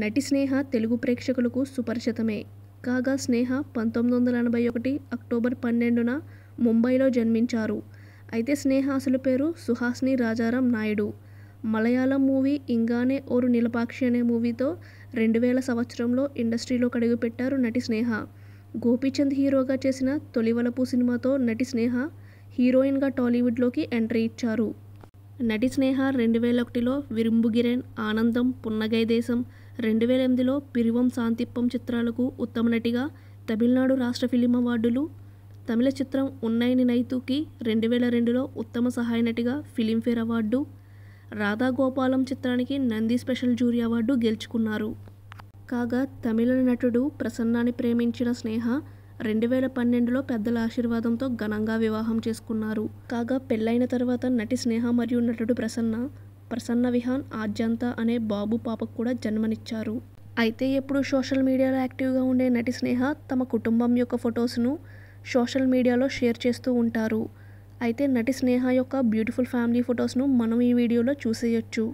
నటి స్నేహ తెలుగు ప్రేక్షకులకు సుపరిచితమే కాగా స్నేహ పంతొమ్మిది వందల ఎనభై ఒకటి అక్టోబర్ పన్నెండున ముంబైలో జన్మించారు అయితే స్నేహ అసలు పేరు సుహాస్ని రాజారాం నాయుడు మలయాళం మూవీ ఇంగానే ఓరు నిలపాక్షి అనే మూవీతో రెండు వేల సంవత్సరంలో ఇండస్ట్రీలో కడుగుపెట్టారు నటి స్నేహ గోపీచంద్ హీరోగా చేసిన తొలివలపు సినిమాతో నటి స్నేహ హీరోయిన్గా టాలీవుడ్లోకి ఎంట్రీ ఇచ్చారు నటి స్నేహ రెండు వేల ఒకటిలో విరుంబుగిరెన్ ఆనందం పున్నగై దేశం రెండు వేల ఎనిమిదిలో పిరివం శాంతిప్పం చిత్రాలకు ఉత్తమ నటిగా తమిళనాడు రాష్ట్ర ఫిలిం అవార్డులు తమిళ చిత్రం ఉన్నైని నైతుకి రెండు వేల రెండులో ఉత్తమ సహాయ నటిగా ఫిలింఫేర్ అవార్డు రాధాగోపాలం చిత్రానికి నంది స్పెషల్ జూరీ అవార్డు గెలుచుకున్నారు కాగా తమిళ నటుడు ప్రసన్నాన్ని ప్రేమించిన స్నేహ రెండు వేల పన్నెండులో పెద్దల ఆశీర్వాదంతో ఘనంగా వివాహం చేసుకున్నారు కాగా పెళ్ళైన తర్వాత నటి స్నేహ మరియు నటుడు ప్రసన్న ప్రసన్న విహాన్ ఆద్యంత అనే బాబు పాపకు కూడా జన్మనిచ్చారు అయితే ఎప్పుడు సోషల్ మీడియాలో యాక్టివ్గా ఉండే నటి స్నేహ తమ కుటుంబం యొక్క ఫొటోస్ను సోషల్ మీడియాలో షేర్ చేస్తూ ఉంటారు అయితే నటి స్నేహ యొక్క బ్యూటిఫుల్ ఫ్యామిలీ ఫొటోస్ను మనం ఈ వీడియోలో చూసేయొచ్చు